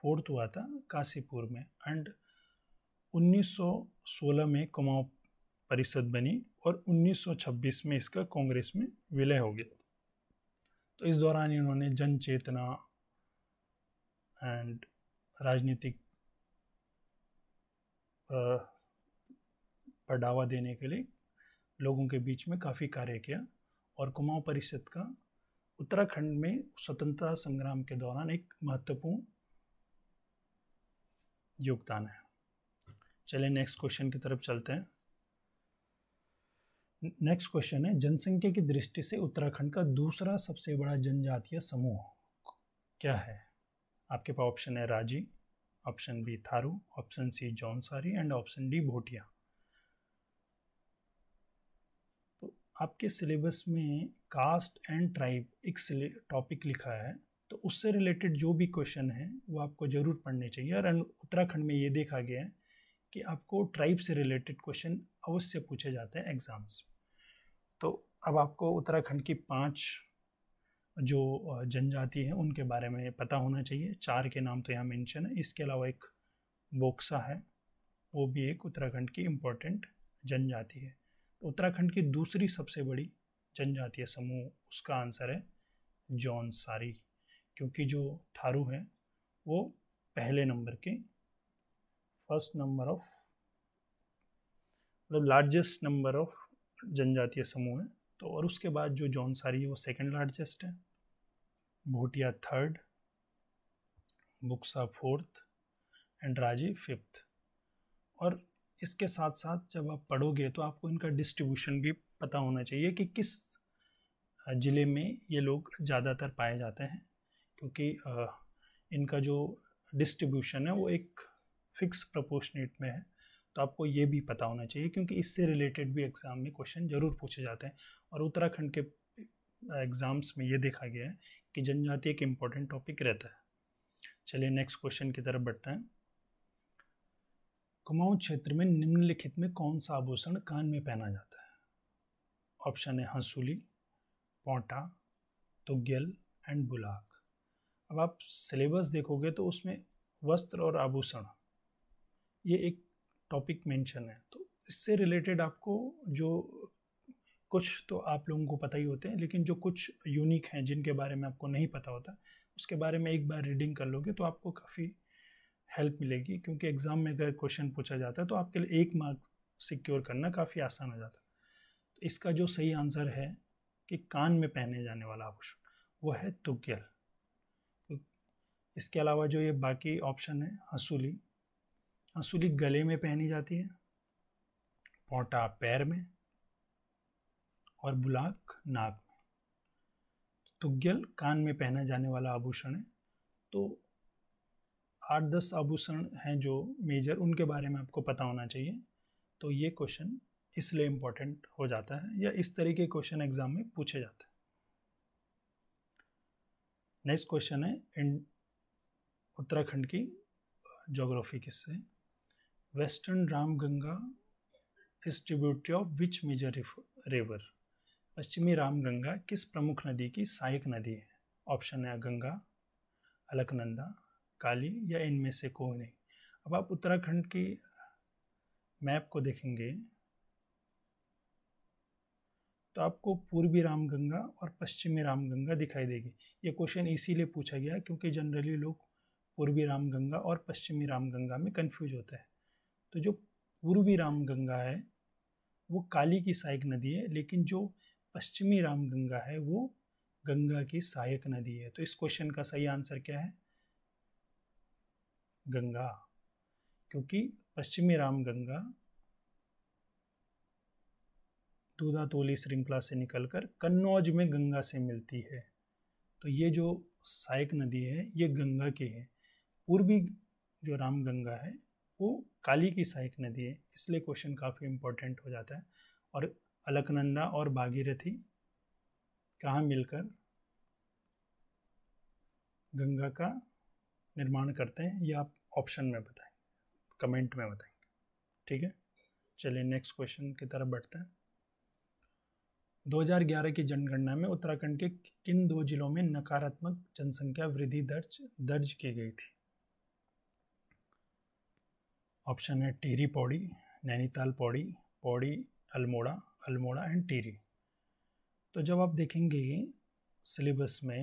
फोर्थ हुआ था काशीपुर में एंड 1916 में कुमाऊं परिषद बनी और 1926 में इसका कांग्रेस में विलय हो गया तो इस दौरान इन्होंने जन चेतना एंड राजनीतिक बढ़ावा देने के लिए लोगों के बीच में काफ़ी कार्य किया और कुमाऊं परिषद का उत्तराखंड में स्वतंत्रता संग्राम के दौरान एक महत्वपूर्ण योगदान है चलिए नेक्स्ट क्वेश्चन की तरफ चलते हैं नेक्स्ट क्वेश्चन है जनसंख्या की दृष्टि से उत्तराखंड का दूसरा सबसे बड़ा जनजातीय समूह क्या है आपके पास ऑप्शन है Raji option B Tharu option C Jaunsari and option D Bhotia तो आपके सिलेबस में कास्ट एंड ट्राइब एक टॉपिक लिखा है तो उससे रिलेटेड जो भी क्वेश्चन है वो आपको ज़रूर पढ़ने चाहिए और उत्तराखंड में ये देखा गया है कि आपको ट्राइब से रिलेटेड क्वेश्चन अवश्य पूछे जाते हैं एग्ज़ाम्स तो अब आपको उत्तराखंड की पांच जो जनजाति हैं उनके बारे में पता होना चाहिए चार के नाम तो यहाँ मेंशन है इसके अलावा एक बोक्सा है वो भी एक उत्तराखंड की इम्पोर्टेंट जनजाति है तो उत्तराखंड की दूसरी सबसे बड़ी जनजातीय समूह उसका आंसर है जॉन सारी क्योंकि जो थारू हैं वो पहले नंबर के फर्स्ट नंबर ऑफ मतलब लार्जेस्ट नंबर ऑफ जनजातीय समूह है तो और उसके बाद जो जौनसारी है वो सेकेंड लार्जेस्ट है Bhutia third Buksa fourth and Raji fifth और इसके साथ साथ जब आप पढ़ोगे तो आपको इनका डिस्ट्रीब्यूशन भी पता होना चाहिए कि किस ज़िले में ये लोग ज़्यादातर पाए जाते हैं क्योंकि इनका जो डिस्ट्रीब्यूशन है वो एक फिक्स प्रपोर्शनेट में है तो आपको ये भी पता होना चाहिए क्योंकि इससे रिलेटेड भी एग्ज़ाम में क्वेश्चन ज़रूर पूछे जाते हैं और उत्तराखंड के एग्ज़ाम्स में ये देखा गया है कि जनजाति एक इम्पॉर्टेंट टॉपिक रहता है चलिए नेक्स्ट क्वेश्चन की तरफ बढ़ते हैं कुमाऊं क्षेत्र में निम्नलिखित में कौन सा आभूषण कान में पहना जाता है ऑप्शन है हंसुली पोंटा तुगल एंड बुलाक अब आप सिलेबस देखोगे तो उसमें वस्त्र और आभूषण ये एक टॉपिक मेंशन है तो इससे रिलेटेड आपको जो कुछ तो आप लोगों को पता ही होते हैं लेकिन जो कुछ यूनिक हैं जिनके बारे में आपको नहीं पता होता उसके बारे में एक बार रीडिंग कर लोगे तो आपको काफ़ी हेल्प मिलेगी क्योंकि एग्ज़ाम में अगर क्वेश्चन पूछा जाता है तो आपके लिए एक मार्क सिक्योर करना काफ़ी आसान हो जाता है तो इसका जो सही आंसर है कि कान में पहने जाने वाला आभूषण वो है तुग्यल इसके अलावा जो ये बाकी ऑप्शन है हंसुली हंसुली गले में पहनी जाती है पोटा पैर में और बुलाक नाक में तो तुग्गल कान में पहना जाने वाला आभूषण है तो आठ दस आभूषण हैं जो मेजर उनके बारे में आपको पता होना चाहिए तो ये क्वेश्चन इसलिए इम्पोर्टेंट हो जाता है या इस तरीके के क्वेश्चन एग्जाम में पूछे जाते हैं नेक्स्ट क्वेश्चन है उत्तराखंड की जोग्राफी किससे Ramganga is tributary of which major river पश्चिमी रामगंगा किस प्रमुख नदी की सहायक नदी है ऑप्शन है गंगा अलकनंदा काली या इनमें से कोई नहीं अब आप उत्तराखंड की मैप को देखेंगे तो आपको पूर्वी रामगंगा और पश्चिमी रामगंगा दिखाई देगी ये क्वेश्चन इसीलिए पूछा गया क्योंकि जनरली लोग पूर्वी रामगंगा और पश्चिमी रामगंगा में कंफ्यूज होते हैं तो जो पूर्वी रामगंगा है वो काली की सहायक नदी है लेकिन जो पश्चिमी रामगंगा है वो गंगा की सहायक नदी है तो इस क्वेश्चन का सही आंसर क्या है गंगा क्योंकि पश्चिमी रामगंगा दूधा तोली श्रृंखला से निकलकर कन्नौज में गंगा से मिलती है तो ये जो सहायक नदी है ये गंगा की है पूर्वी जो रामगंगा है वो काली की सहायक नदी है इसलिए क्वेश्चन काफ़ी इम्पोर्टेंट हो जाता है और अलकनंदा और भागीरथी कहाँ मिलकर गंगा का निर्माण करते हैं ये आप ऑप्शन में बताएं कमेंट में बताएंगे ठीक है चलिए नेक्स्ट क्वेश्चन की तरफ बढ़ते हैं 2011 की जनगणना में उत्तराखंड के किन दो जिलों में नकारात्मक जनसंख्या वृद्धि दर्ज दर्ज की गई थी ऑप्शन है टेरी पौड़ी नैनीताल पौड़ी पौड़ी अल्मोड़ा अल्मोड़ा एंड टेरी तो जब आप देखेंगे सिलेबस में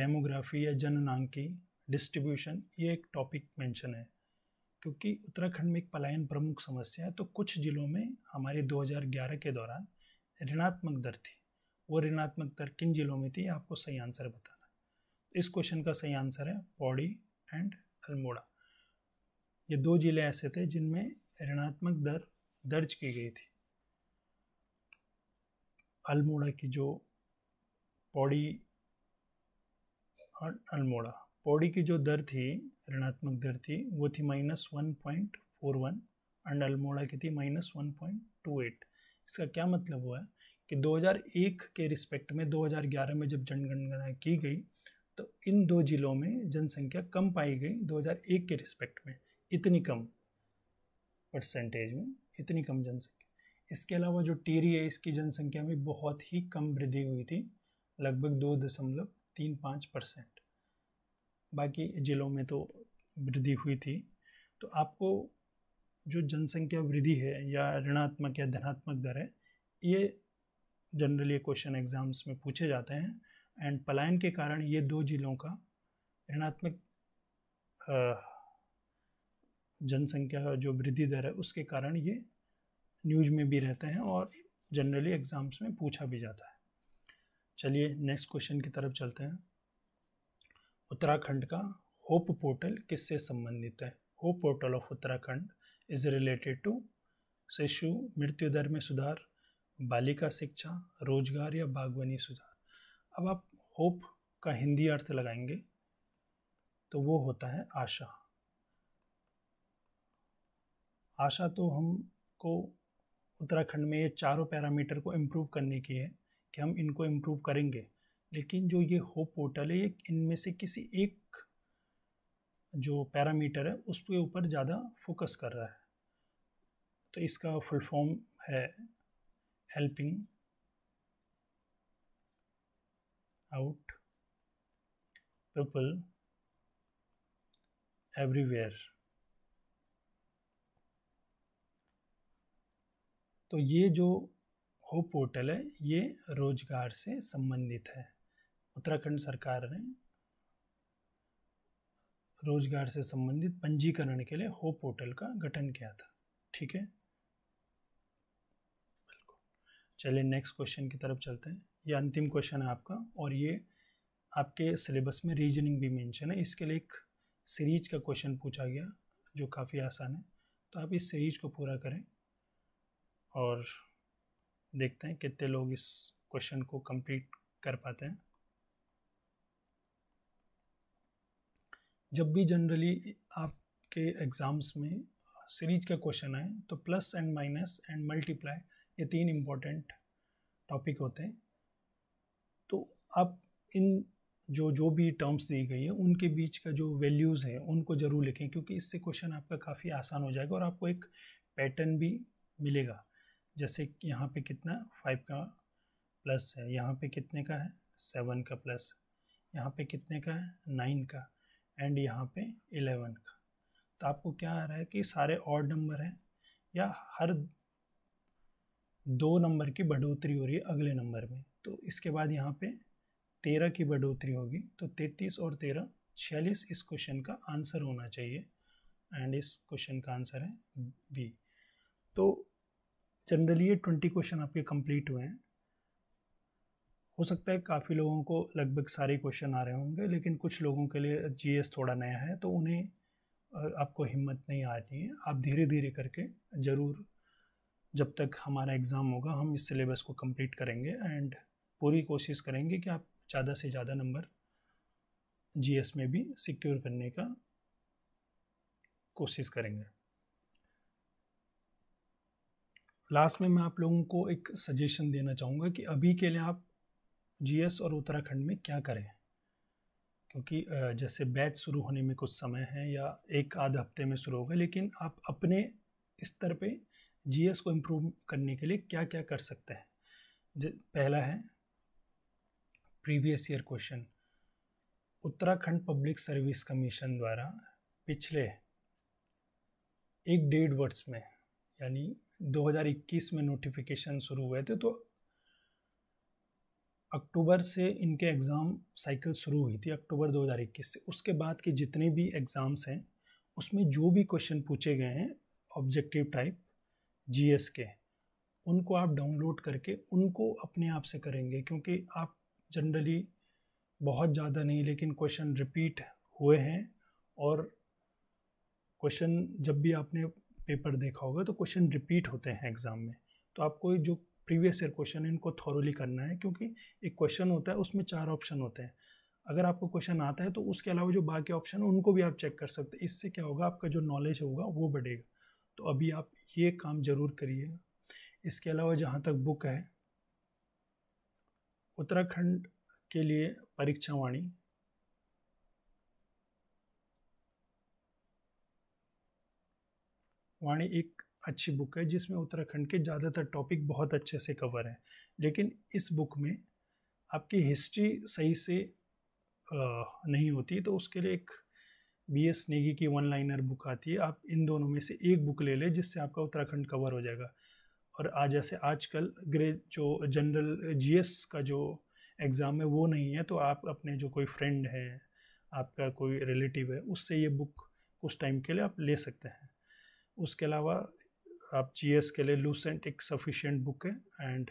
डेमोग्राफी या जननांग की डिस्ट्रीब्यूशन ये एक टॉपिक मेंशन है क्योंकि उत्तराखंड में एक पलायन प्रमुख समस्या है तो कुछ ज़िलों में हमारे 2011 के दौरान ऋणात्मक दर थी वो ऋणात्मक दर किन ज़िलों में थी आपको सही आंसर बताना इस क्वेश्चन का सही आंसर है पौड़ी एंड अल्मोड़ा ये दो ज़िले ऐसे थे जिनमें ऋणात्मक दर दर्ज की गई थी अल्मोड़ा की जो पौड़ी और अल्मोड़ा पौड़ी की जो दर थी ऋणात्मक दर थी वो थी minus one point four one and Almora की थी minus one point two eight इसका क्या मतलब हुआ है कि 2001 के रिस्पेक्ट में 2011 में जब जनगणना की गई तो इन दो ज़िलों में जनसंख्या कम पाई गई 2001 के रिस्पेक्ट में इतनी कम परसेंटेज में इतनी कम जनसंख्या इसके अलावा जो टेरी है इसकी जनसंख्या में बहुत ही कम वृद्धि हुई थी लगभग दो दशमलव तीन पाँच परसेंट बाकी ज़िलों में तो वृद्धि हुई थी तो आपको जो जनसंख्या वृद्धि है या ऋणात्मक या धनात्मक दर है ये जनरली क्वेश्चन एग्ज़ाम्स में पूछे जाते हैं एंड पलायन के कारण ये दो ज़िलों का ऋणात्मक जनसंख्या जो वृद्धि दर है उसके कारण ये न्यूज में भी रहते हैं और जनरली एग्ज़ाम्स में पूछा भी जाता है चलिए नेक्स्ट क्वेश्चन की तरफ चलते हैं उत्तराखंड का होप पोर्टल किससे संबंधित है HOPE portal of Uttarakhand is related to शिशु मृत्यु दर में सुधार बालिका शिक्षा रोजगार या बागवानी सुधार अब आप होप का हिंदी अर्थ लगाएंगे तो वो होता है आशा आशा तो हमको उत्तराखंड में ये चारों पैरामीटर को इम्प्रूव करने की है कि हम इनको इम्प्रूव करेंगे लेकिन जो ये होप पोर्टल है ये इनमें से किसी एक जो पैरामीटर है उसके ऊपर ज़्यादा फोकस कर रहा है तो इसका फुल फॉर्म है हेल्पिंग आउट पीपल एवरीवेयर तो ये जो हो पोर्टल है ये रोजगार से संबंधित है उत्तराखंड सरकार ने रोजगार से संबंधित पंजीकरण के लिए हो पोर्टल का गठन किया था ठीक है बिल्कुल चलिए नेक्स्ट क्वेश्चन की तरफ चलते हैं ये अंतिम क्वेश्चन है आपका और ये आपके सिलेबस में रीजनिंग भी मेंशन है इसके लिए एक सीरीज का क्वेश्चन पूछा गया जो काफ़ी आसान है तो आप इस सीरीज को पूरा करें और देखते हैं कितने लोग इस क्वेश्चन को कंप्लीट कर पाते हैं जब भी जनरली आपके एग्ज़ाम्स में सीरीज के क्वेश्चन आए तो plus and minus and multiply ये तीन इम्पॉर्टेंट टॉपिक होते हैं तो आप इन जो जो भी टर्म्स दी गई है उनके बीच का जो वैल्यूज़ है उनको ज़रूर लिखें क्योंकि इससे क्वेश्चन आपका काफ़ी आसान हो जाएगा और आपको एक पैटर्न भी मिलेगा जैसे यहाँ पे कितना फाइव का प्लस है यहाँ पे कितने का है सेवन का प्लस यहाँ पे कितने का है नाइन का एंड यहाँ पे इलेवन का तो आपको क्या आ रहा है कि सारे और नंबर हैं या हर दो नंबर की बढ़ोतरी हो रही है अगले नंबर में तो इसके बाद यहाँ पे तेरह की बढ़ोतरी होगी तो तैतीस और तेरह छियालीस इस क्वेश्चन का आंसर होना चाहिए एंड इस क्वेश्चन का आंसर है बी तो जनरली ये ट्वेंटी क्वेश्चन आपके कंप्लीट हुए हैं हो सकता है काफ़ी लोगों को लगभग सारे क्वेश्चन आ रहे होंगे लेकिन कुछ लोगों के लिए जी थोड़ा नया है तो उन्हें आपको हिम्मत नहीं रही है आप धीरे धीरे करके ज़रूर जब तक हमारा एग्ज़ाम होगा हम इस सिलेबस को कंप्लीट करेंगे एंड पूरी कोशिश करेंगे कि आप ज़्यादा से ज़्यादा नंबर जीएस में भी सिक्योर करने का कोशिश करेंगे लास्ट में मैं आप लोगों को एक सजेशन देना चाहूँगा कि अभी के लिए आप जीएस और उत्तराखंड में क्या करें क्योंकि जैसे बैच शुरू होने में कुछ समय है या एक आध हफ्ते में शुरू होगा लेकिन आप अपने स्तर पे जीएस को इम्प्रूव करने के लिए क्या क्या कर सकते हैं पहला है previous year question Uttarakhand public service commission द्वारा पिछले एक डेढ़ वर्ष में यानी 2021 में नोटिफिकेशन शुरू हुए थे तो अक्टूबर से इनके एग्ज़ाम साइकिल शुरू हुई थी अक्टूबर 2021 से उसके बाद के जितने भी एग्ज़ाम्स हैं उसमें जो भी क्वेश्चन पूछे गए हैं ऑब्जेक्टिव टाइप जी के उनको आप डाउनलोड करके उनको अपने आप से करेंगे क्योंकि आप जनरली बहुत ज़्यादा नहीं लेकिन क्वेश्चन रिपीट हुए हैं और क्वेश्चन जब भी आपने पेपर देखा होगा तो क्वेश्चन रिपीट होते हैं एग्ज़ाम में तो आपको जो प्रीवियस ईयर क्वेश्चन है इनको थॉरली करना है क्योंकि एक क्वेश्चन होता है उसमें चार ऑप्शन होते हैं अगर आपको क्वेश्चन आता है तो उसके अलावा जो बाकी ऑप्शन है उनको भी आप चेक कर सकते हैं इससे क्या होगा आपका जो नॉलेज होगा वो बढ़ेगा तो अभी आप ये काम ज़रूर करिएगा इसके अलावा जहाँ तक बुक है उत्तराखंड के लिए परीक्षावाणी वाणी एक अच्छी बुक है जिसमें उत्तराखंड के ज़्यादातर टॉपिक बहुत अच्छे से कवर हैं लेकिन इस बुक में आपकी हिस्ट्री सही से नहीं होती तो उसके लिए एक बी एस नेगी की वन लाइनर बुक आती है आप इन दोनों में से एक बुक ले लें जिससे आपका उत्तराखंड कवर हो जाएगा और आज जैसे आजकल ग्रे जो जनरल जीएस का जो एग्ज़ाम है वो नहीं है तो आप अपने जो कोई फ्रेंड है आपका कोई रिलेटिव है उससे ये बुक उस टाइम के लिए आप ले सकते हैं उसके अलावा आप जी के लिए लूसेंट एक सफिशेंट बुक है एंड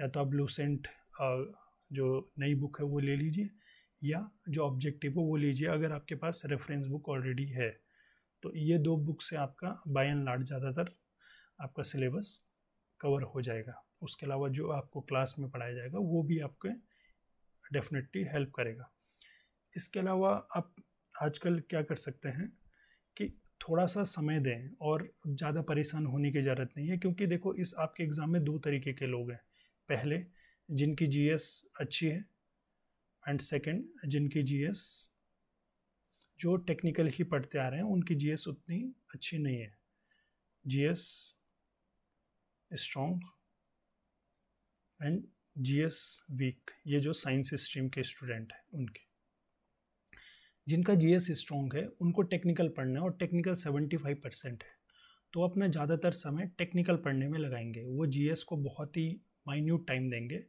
या तो आप लूसेंट जो नई बुक है वो ले लीजिए या जो ऑब्जेक्टिव हो वो लीजिए अगर आपके पास रेफरेंस बुक ऑलरेडी है तो ये दो बुक से आपका बाय एंड लार्ज ज़्यादातर आपका सिलेबस कवर हो जाएगा उसके अलावा जो आपको क्लास में पढ़ाया जाएगा वो भी आपके डेफिनेटली हेल्प करेगा इसके अलावा आप आजकल क्या कर सकते हैं कि थोड़ा सा समय दें और ज़्यादा परेशान होने की ज़रूरत नहीं है क्योंकि देखो इस आपके एग्ज़ाम में दो तरीके के लोग हैं पहले जिनकी जी अच्छी है एंड सेकेंड जिनकी जी जो टेक्निकल ही पढ़ते आ रहे हैं उनकी जी उतनी अच्छी नहीं है G S strong and S weak ये जो साइंस स्ट्रीम के स्टूडेंट हैं उनके जिनका जी एस स्ट्रॉन्ग है उनको टेक्निकल पढ़ना है और टेक्निकल सेवेंटी फाइव परसेंट है तो अपना ज़्यादातर समय टेक्निकल पढ़ने में लगाएंगे वो जी एस को बहुत ही माइन्यूट टाइम देंगे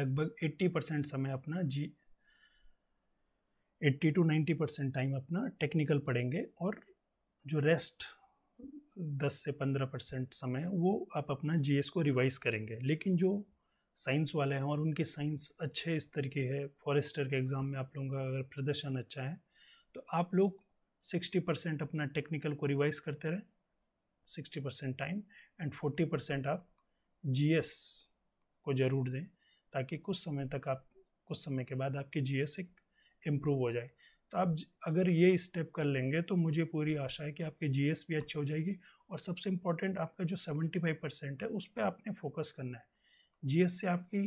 लगभग एट्टी परसेंट समय अपना जी eighty to ninety percent time अपना टेक्निकल पढ़ेंगे और जो रेस्ट दस से पंद्रह परसेंट समय वो आप अपना जी एस को रिवाइज करेंगे लेकिन जो साइंस वाले हैं और उनके साइंस अच्छे इस तरीके है फॉरेस्टर के एग्ज़ाम में आप लोगों का अगर प्रदर्शन अच्छा है तो आप लोग सिक्सटी परसेंट अपना टेक्निकल को रिवाइज करते रहें sixty percent time and forty percent आप जी को ज़रूर दें ताकि कुछ समय तक आप कुछ समय के बाद आपकी जी एस एक इम्प्रूव हो जाए तो आप अगर ये स्टेप कर लेंगे तो मुझे पूरी आशा है कि आपकी जी एस भी अच्छी हो जाएगी और सबसे इम्पोर्टेंट आपका जो सेवेंटी फाइव परसेंट है उस पर आपने फोकस करना है एस से आपकी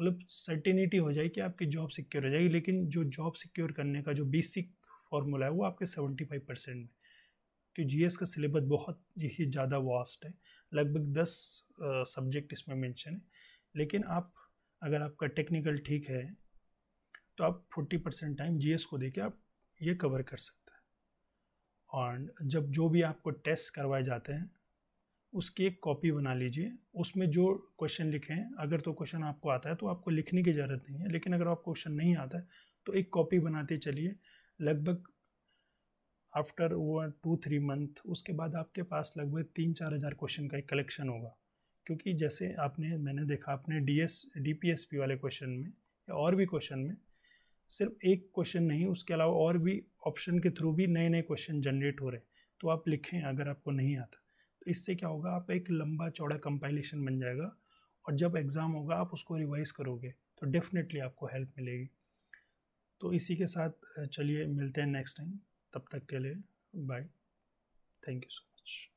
मतलब सर्टेनिटी हो जाएगी कि आपकी जॉब सिक्योर हो जाएगी लेकिन जो जॉब सिक्योर करने का जो बेसिक फार्मूला है वो आपके सेवेंटी फाइव परसेंट में क्योंकि एस का सिलेबस बहुत ही ज़्यादा वास्ट है लगभग दस सब्जेक्ट इसमें मेंशन है लेकिन आप अगर आपका टेक्निकल ठीक है तो आप फोर्टी परसेंट टाइम जी को देके आप ये कवर कर सकते हैं और जब जो भी आपको टेस्ट करवाए जाते हैं उसकी एक कॉपी बना लीजिए उसमें जो क्वेश्चन लिखे हैं अगर तो क्वेश्चन आपको आता है तो आपको लिखने की ज़रूरत नहीं है लेकिन अगर आप क्वेश्चन नहीं आता है तो एक कॉपी बनाते चलिए लगभग आफ्टर वो टू थ्री मंथ उसके बाद आपके पास लगभग तीन चार हज़ार क्वेश्चन का एक कलेक्शन होगा क्योंकि जैसे आपने मैंने देखा अपने D S D P S P वाले क्वेश्चन में या और भी क्वेश्चन में सिर्फ एक क्वेश्चन नहीं उसके अलावा और भी ऑप्शन के थ्रू भी नए नए क्वेश्चन जनरेट हो रहे हैं तो आप लिखें अगर आपको नहीं आता तो इससे क्या होगा आप एक लंबा चौड़ा कंपाइलेशन बन जाएगा और जब एग्ज़ाम होगा आप उसको रिवाइज़ करोगे तो डेफिनेटली आपको हेल्प मिलेगी तो इसी के साथ चलिए मिलते हैं नेक्स्ट टाइम तब तक के लिए bye thank you so much